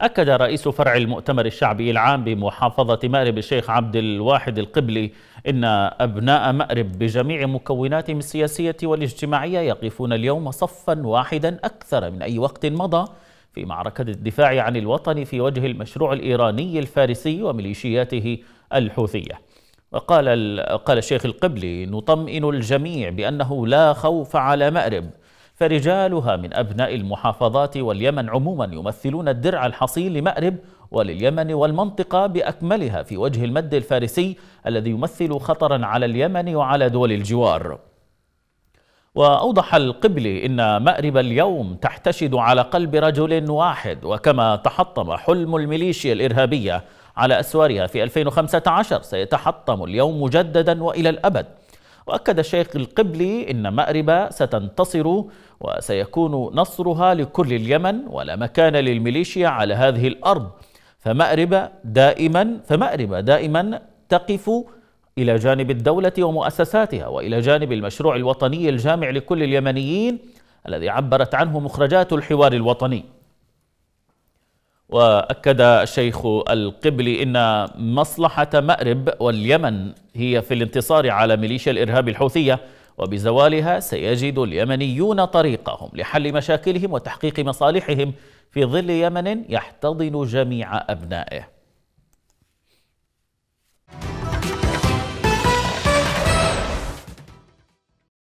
أكد رئيس فرع المؤتمر الشعبي العام بمحافظة مأرب الشيخ عبد الواحد القبلي إن أبناء مأرب بجميع مكوناتهم السياسية والاجتماعية يقفون اليوم صفا واحدا أكثر من أي وقت مضى في معركة الدفاع عن الوطن في وجه المشروع الإيراني الفارسي وميليشياته الحوثية وقال قال الشيخ القبلي نطمئن الجميع بأنه لا خوف على مأرب فرجالها من أبناء المحافظات واليمن عموما يمثلون الدرع الحصين لمأرب ولليمن والمنطقة بأكملها في وجه المد الفارسي الذي يمثل خطرا على اليمن وعلى دول الجوار وأوضح القبلي إن مأرب اليوم تحتشد على قلب رجل واحد وكما تحطم حلم الميليشيا الإرهابية على أسوارها في 2015 سيتحطم اليوم مجددا وإلى الأبد وأكد الشيخ القبلي إن مأرب ستنتصر وسيكون نصرها لكل اليمن ولا مكان للميليشيا على هذه الأرض فمأرب دائما فمأرب دائما تقف إلى جانب الدولة ومؤسساتها وإلى جانب المشروع الوطني الجامع لكل اليمنيين الذي عبرت عنه مخرجات الحوار الوطني وأكد الشيخ القبلي أن مصلحة مأرب واليمن هي في الانتصار على ميليشيا الإرهاب الحوثية وبزوالها سيجد اليمنيون طريقهم لحل مشاكلهم وتحقيق مصالحهم في ظل يمن يحتضن جميع أبنائه